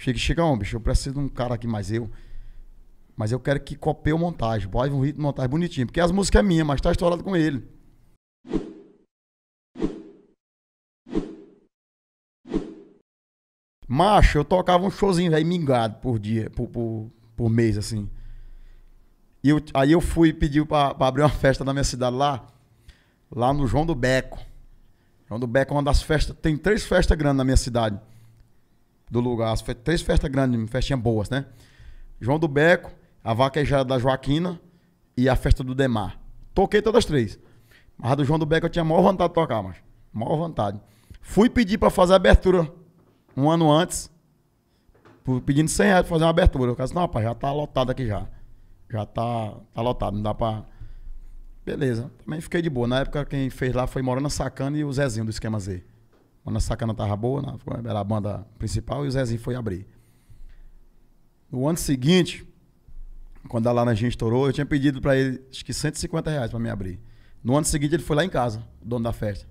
Chega, chega, um, bicho, eu preciso de um cara aqui, mais eu. Mas eu quero que copie o montagem, bote um ritmo de montagem bonitinho. Porque as músicas é minha, mas tá estourado com ele. Macho, eu tocava um showzinho, velho, mingado por dia, por, por, por mês, assim. E eu, aí eu fui pedir pra, pra, abrir uma festa na minha cidade lá, lá no João do Beco. João do Beco é uma das festas, tem três festas grandes na minha cidade do lugar. As, três festas grandes, festinhas boas, né? João do Beco, a vaquejada é da Joaquina e a festa do Demar. Toquei todas as três. Mas a do João do Beco eu tinha a maior vontade de tocar, mas maior vontade. Fui pedir para fazer a abertura um ano antes, pedindo 100 reais pra fazer uma abertura. Eu falei assim, não, rapaz, já tá lotado aqui já. Já tá, tá lotado, não dá pra... Beleza, também fiquei de boa. Na época quem fez lá foi Morana Sacana e o Zezinho do Esquema Z. Quando a sacana tava boa, na, era a banda principal, e o Zezinho foi abrir. No ano seguinte, quando a Laranjinha estourou, eu tinha pedido para ele, acho que 150 reais para me abrir. No ano seguinte, ele foi lá em casa, o dono da festa.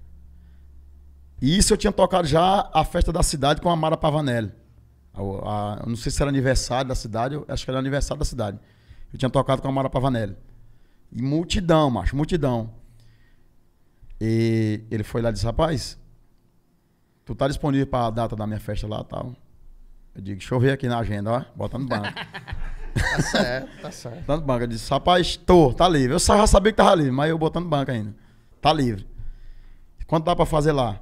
E isso eu tinha tocado já a festa da cidade com a Mara Pavanelli. A, a, não sei se era aniversário da cidade, acho que era aniversário da cidade. Eu tinha tocado com a Mara Pavanelli. E multidão, macho, multidão. E ele foi lá e disse, rapaz, tu tá disponível para a data da minha festa lá tal? Eu digo, deixa eu ver aqui na agenda, ó, bota no banco. tá certo, tá certo. Botando banco. Eu disse, rapaz, tô, tá livre. Eu só já sabia que tava livre, mas eu botando banco ainda. Tá livre. Quanto dá para fazer lá?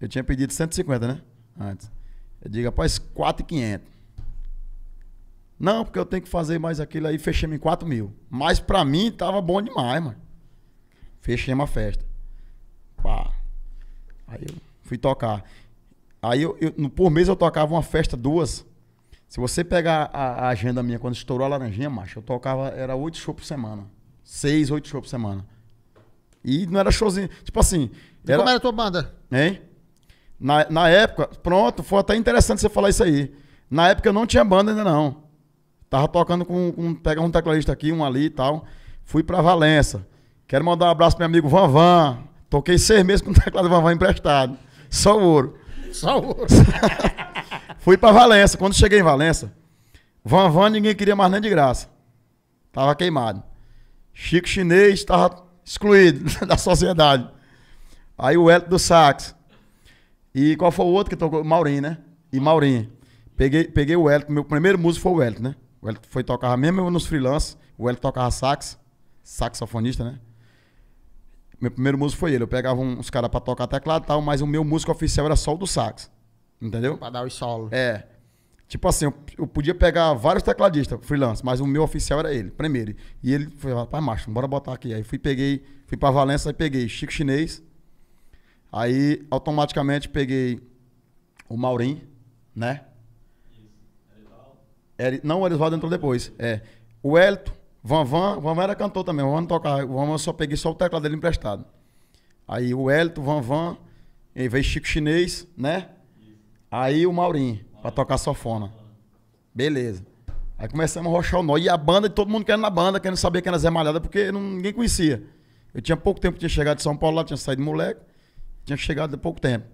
Eu tinha pedido 150, né? Antes. Eu digo, rapaz, 4,500. Não, porque eu tenho que fazer mais aquilo aí, fechei-me em 4 mil. Mas pra mim tava bom demais, mano. Fechei uma festa. Pá. Aí eu fui tocar. Aí, eu, eu, por mês, eu tocava uma festa, duas. Se você pegar a, a agenda minha, quando estourou a Laranjinha, macho, eu tocava, era oito shows por semana. Seis, oito shows por semana. E não era showzinho. Tipo assim. Era... Como era a tua banda? Hein? Na, na época, pronto, foi até interessante você falar isso aí. Na época eu não tinha banda ainda não. Tava tocando com, com pegar um tecladista aqui, um ali e tal. Fui para Valença. Quero mandar um abraço pro meu amigo Vanvan. Toquei seis meses com o teclado Vanvan emprestado. Só o ouro. Só o ouro. Fui para Valença. Quando cheguei em Valença, Van Van ninguém queria mais nem de graça. Tava queimado. Chico Chinês estava excluído da sociedade. Aí o Hélio do Sax. E qual foi o outro que tocou? Maurinho, né? E Maurinho. Peguei, peguei o Hélio. Meu primeiro músico foi o Hélio, né? O Hélio foi tocar mesmo nos freelances. O Hélio tocava sax. Saxofonista, né? Meu primeiro músico foi ele. Eu pegava uns caras pra tocar teclado e tal, mas o meu músico oficial era só o do sax. Entendeu? Pra dar os solo. É. Tipo assim, eu, eu, podia pegar vários tecladistas freelance, mas o meu oficial era ele, primeiro. E ele foi, pai tá, macho, bora botar aqui. Aí fui, peguei, fui pra Valença e peguei Chico Chinês. Aí automaticamente peguei o Maurim, né? Isso. Não, o Erisvaldo entrou depois. É. O Elito, Van Van era cantor também, Van tocava. Van eu só peguei só o teclado dele emprestado. Aí o Elito, Vanvan, aí veio Chico Chinês, né? Aí o Maurinho, pra tocar sofona. Beleza. Aí começamos a rochar o nó. E a banda, todo mundo querendo na banda, querendo saber quem era Zé Malhada, porque não, ninguém conhecia. Eu tinha pouco tempo, tinha chegado de São Paulo lá, tinha saído moleque, tinha chegado de pouco tempo.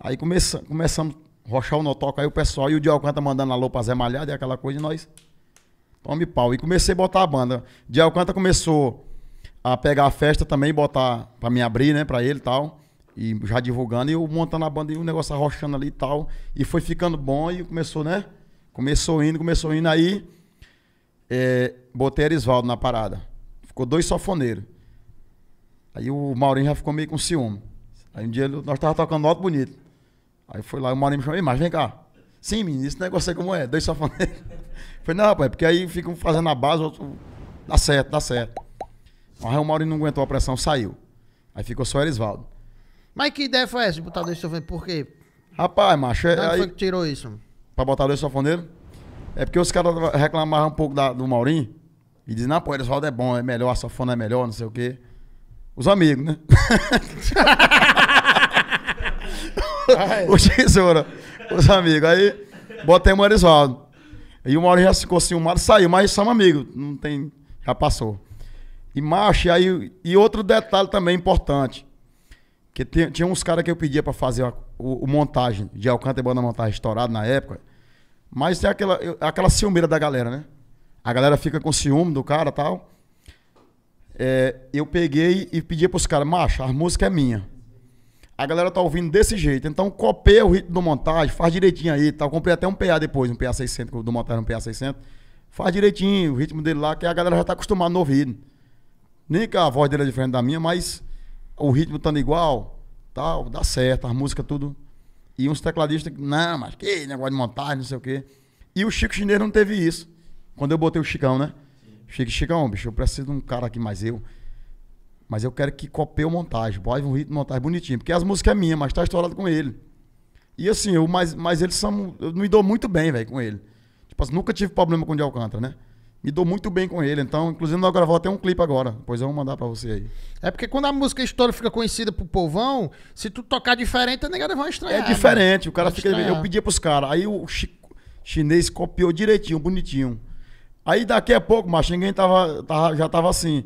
Aí começamos, começamos a rochar o nó, toca aí o pessoal, e o Diogo canta mandando alô pra Zé Malhada, e aquela coisa, e nós Tome pau. E comecei a botar a banda. De Alcântara começou a pegar a festa também, botar pra me abrir, né, pra ele e tal. E já divulgando, e eu montando a banda e o negócio arrochando ali e tal. E foi ficando bom e começou, né? Começou indo, começou indo. Aí é, botei Erisvaldo na parada. Ficou dois sofoneiros. Aí o Maurinho já ficou meio com ciúme. Aí um dia ele, nós tava tocando alto bonito. Aí foi lá, o Maurinho me chamou, mas vem cá. Sim, menino, esse negócio aí como é? Dois sofoneiros. Falei, não, pai, porque aí ficam fazendo a base, outro... dá certo, dá certo. o o Maurinho não aguentou a pressão, saiu. Aí ficou só Erisvaldo. Mas que ideia foi essa de botar dois sofoneiros? Por quê? Rapaz, macho, é. Aí, foi que tirou isso? Pra botar dois sofoneiros? É porque os caras reclamavam um pouco da, do Maurinho e diziam, não, pô, Erisvaldo é bom, é melhor, a sofona é melhor, não sei o quê. Os amigos, né? o tesoura, os amigos. Aí botamos o Erisvaldo. E uma hora já ficou assim, o mar saiu, mas somos amigos, não tem, já passou. E macho, aí, e outro detalhe também importante, que tinha, tinha uns caras que eu pedia para fazer a, o, o, montagem de Alcântara e Banda Montagem estourado na época, mas tem é aquela, aquela ciumeira da galera, né? A galera fica com ciúme do cara e tal. É, eu peguei e pedi pros caras, macho, a música é minha. A galera tá ouvindo desse jeito. Então copia o ritmo do montagem, faz direitinho aí. Tá? Eu comprei até um PA depois, um PA 600, do montagem, um PA 600. Faz direitinho o ritmo dele lá, que a galera já tá acostumada no ouvido. Nem que a voz dele é diferente da minha, mas o ritmo estando igual, tal, dá certo, as músicas tudo. E uns tecladistas, não, mas que negócio de montagem, não sei o quê. E o Chico Chineiro não teve isso. Quando eu botei o Chicão, né? Chico, Chicão, bicho, eu preciso de um cara aqui mais eu. Mas eu quero que copie o montagem, bote um ritmo de montagem bonitinho. Porque as músicas é minha, mas tá estourado com ele. E assim, eu, mas, mas eles são. Eu me dou muito bem, velho, com ele. Tipo assim, nunca tive problema com o de Alcântara, né? Me dou muito bem com ele. Então, inclusive, nós gravamos até um clipe agora. Pois eu vou mandar pra você aí. É porque quando a música estoura fica conhecida pro povão, se tu tocar diferente, a negada vai estranhar. É né? diferente. Né? O cara vai fica. Estranhar. Eu pedia pros caras. Aí o chinês copiou direitinho, bonitinho. Aí daqui a pouco, mas ninguém tava, tava já tava assim.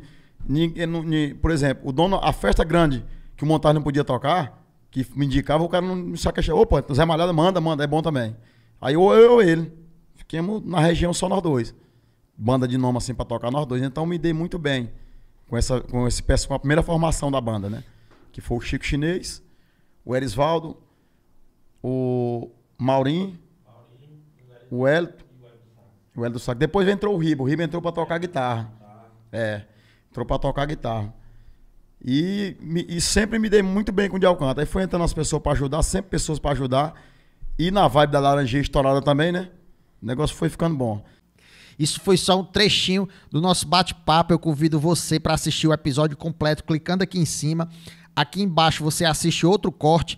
Eh, por exemplo, o dono, a festa grande que o Montar não podia tocar, que me indicava, o cara não me sacacheou. Opa, Zé Malhada manda, manda, é bom também. Aí eu ou ele. Fiquemos na região só nós dois. Banda de nome assim pra tocar nós dois. Então me dei muito bem com essa com esse com a primeira formação da banda, né? Que foi o Chico Chinês, o Erisvaldo, o Maurim, Maurim o Hélio, o Hélio do Saco. Depois entrou o Ribo, o Ribo entrou para tocar guitarra. É entrou para tocar guitarra. E, e, sempre me dei muito bem com o de Alcântara. Aí foi entrando as pessoas para ajudar, sempre pessoas para ajudar. E na vibe da laranjinha estourada também, né? O negócio foi ficando bom. Isso foi só um trechinho do nosso bate-papo. Eu convido você para assistir o episódio completo clicando aqui em cima. Aqui embaixo você assiste outro corte